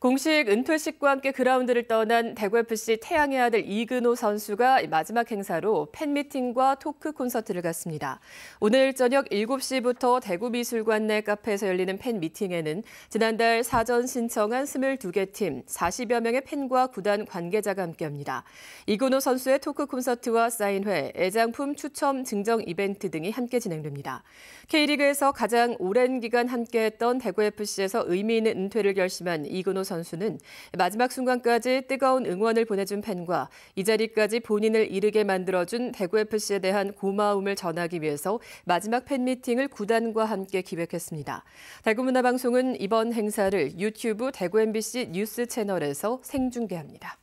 공식 은퇴식과 함께 그라운드를 떠난 대구FC 태양의 아들 이근호 선수가 마지막 행사로 팬미팅과 토크 콘서트를 갔습니다. 오늘 저녁 7시부터 대구미술관 내 카페에서 열리는 팬미팅에는 지난달 사전 신청한 22개 팀 40여 명의 팬과 구단 관계자가 함께합니다. 이근호 선수의 토크 콘서트와 사인회, 애장품 추첨 증정 이벤트 등이 함께 진행됩니다. K리그에서 가장 오랜 기간 함께했던 대구FC에서 의미 있는 은퇴를 결심한 이근호 선수는 마지막 순간까지 뜨거운 응원을 보내준 팬과 이 자리까지 본인을 이르게 만들어준 대구FC에 대한 고마움을 전하기 위해서 마지막 팬미팅을 구단과 함께 기획했습니다. 대구문화방송은 이번 행사를 유튜브 대구MBC 뉴스 채널에서 생중계합니다.